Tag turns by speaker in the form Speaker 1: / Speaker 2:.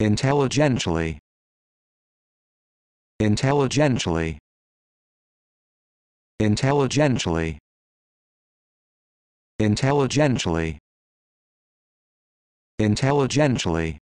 Speaker 1: intelligently intelligently intelligently intelligently intelligently